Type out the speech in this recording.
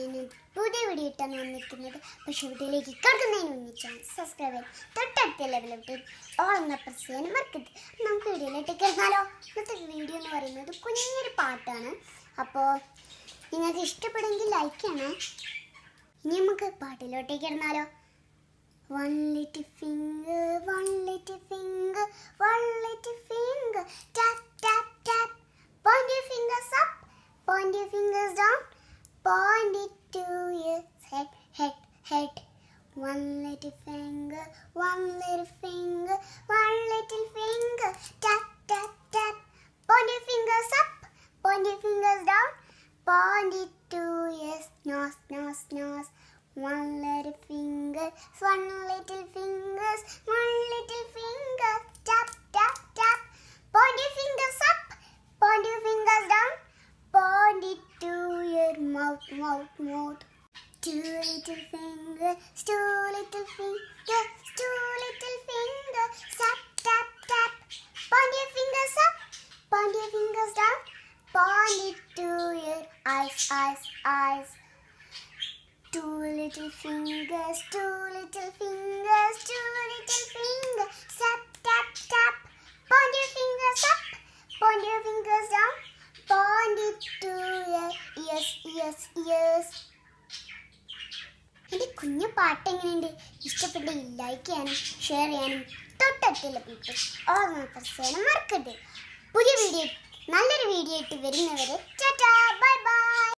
ഞാൻ പുതിയ വീഡിയോ ഇട്ടാണ് വന്നിരിക്കുന്നത് പക്ഷേ വീഡിയോയിലേക്ക് കിടക്കുന്നതിന് ഒന്നിച്ചാണ് സബ്സ്ക്രൈബ് ചെയ്യും തൊട്ടടുത്ത ലെവലിട്ട് ഓൾ എന്ന പ്രസ് ചെയ്യാൻ മറക്കരുത് നമുക്ക് വീഡിയോയിലേക്ക് കിടന്നാലോ ഇന്നത്തെ വീഡിയോ എന്ന് പറയുന്നത് കുഞ്ഞൊരു പാട്ടാണ് അപ്പോൾ നിങ്ങൾക്ക് ഇഷ്ടപ്പെടുമെങ്കിൽ ലൈക്ക് ചെയ്യണേ ഇനി നമുക്ക് പാട്ടിലോട്ടേക്ക് ഇടന്നാലോ one little finger one little finger One little finger, one little finger, one little finger, tap, tap, tap. Point your fingers up, point your fingers down, point it to your nose, nose, nose. One little finger, one little fingers, one little finger, tap, tap, tap. Point your fingers up, point your fingers down, point it to your mouth, mouth, mouth. Two little fingers finger, two little finger, two little finger, tap, tap, tap. Point your fingers up, point your fingers down, point it to your eyes, eyes, eyes. Two little fingers, two little fingers, two little fingers, tap, tap, tap. Point your fingers up, point your fingers down, point it to your ears, ears, ears. എൻ്റെ കുഞ്ഞു പാട്ട് എങ്ങനെയുണ്ട് ഇഷ്ടപ്പെട്ടെങ്കിൽ like ചെയ്യാനും share ചെയ്യാനും തൊട്ടടുത്തുള്ള people ഓർമ്മ പ്രസേനം മറക്കരുത് പുതിയ വീഡിയോ നല്ലൊരു വീഡിയോ ആയിട്ട് വരുന്നവരെ